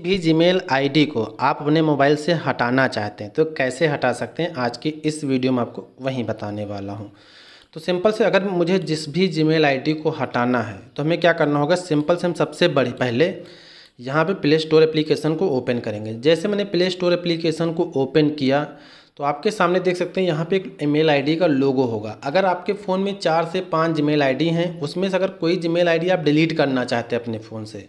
भी Gmail ID को आप अपने मोबाइल से हटाना चाहते हैं तो कैसे हटा सकते हैं आज की इस वीडियो में आपको वहीं बताने वाला हूं तो सिंपल से अगर मुझे जिस भी जीमेल आईडी को हटाना है तो हमें क्या करना होगा सिंपल से हम सबसे बड़ी पहले यहाँ पे प्ले स्टोर एप्लीकेशन को ओपन करेंगे जैसे मैंने प्ले स्टोर एप्लीकेशन को ओपन किया तो आपके सामने देख सकते हैं यहाँ पे एक मेल आईडी का लोगो होगा अगर आपके फ़ोन में चार से पाँच जी मेल हैं उसमें से अगर कोई जी मेल आप डिलीट करना चाहते हैं अपने फ़ोन से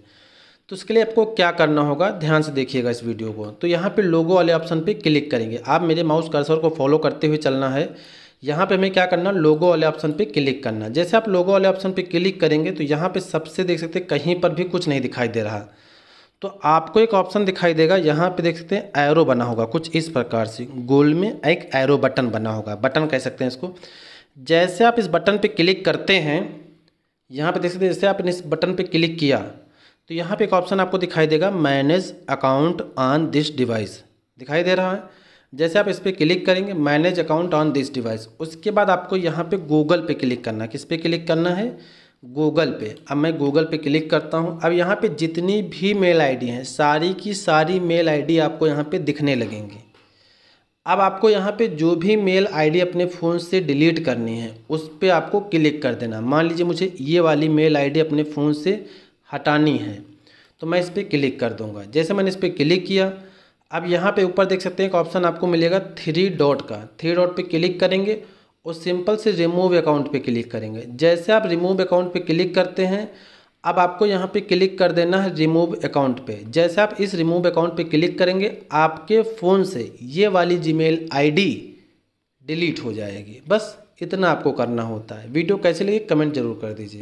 तो इसके लिए आपको क्या करना होगा ध्यान से देखिएगा इस वीडियो को तो यहाँ पे लोगो वाले ऑप्शन पे क्लिक करेंगे आप मेरे माउस कर्सर को फॉलो करते हुए चलना है यहाँ पे हमें क्या करना लोगो वाले ऑप्शन पे क्लिक करना जैसे आप लोगो वाले ऑप्शन पे क्लिक करेंगे तो यहाँ पे सबसे देख सकते कहीं पर भी कुछ नहीं दिखाई दे रहा तो आपको एक ऑप्शन दिखाई देगा यहाँ पे देख सकते हैं एरो बना होगा कुछ इस प्रकार से गोल में एक एरो बटन बना होगा बटन कह सकते हैं इसको जैसे आप इस बटन पर क्लिक करते हैं यहाँ पे देख सकते हैं जैसे आपने इस बटन पर क्लिक किया तो यहाँ पे एक ऑप्शन आपको दिखाई देगा manage account on this device दिखाई दे रहा है जैसे आप इस पर क्लिक करेंगे manage account on this device उसके बाद आपको यहाँ पे गूगल पे क्लिक करना है किस पे क्लिक करना है गूगल पे अब मैं गूगल पे क्लिक करता हूँ अब यहाँ पे जितनी भी मेल आईडी हैं सारी की सारी मेल आईडी आपको यहाँ पे दिखने लगेंगी अब आपको यहाँ पे जो भी मेल आईडी अपने फ़ोन से डिलीट करनी है उस पर आपको क्लिक कर देना मान लीजिए मुझे ये वाली मेल डी अपने फ़ोन से हटानी है तो मैं इस पर क्लिक कर दूंगा जैसे मैंने इस पर क्लिक किया अब यहाँ पे ऊपर देख सकते हैं एक ऑप्शन आपको मिलेगा थ्री डॉट का थ्री डॉट पे क्लिक करेंगे और सिंपल से रिमूव अकाउंट पे क्लिक करेंगे जैसे आप रिमूव अकाउंट पे क्लिक करते हैं अब आपको यहाँ पे क्लिक कर देना है रिमूव अकाउंट पे जैसे आप इस रिमूव अकाउंट पे क्लिक करेंगे आपके फ़ोन से ये वाली जी मेल डिलीट हो जाएगी बस इतना आपको करना होता है वीडियो कैसे लगे कमेंट जरूर कर दीजिए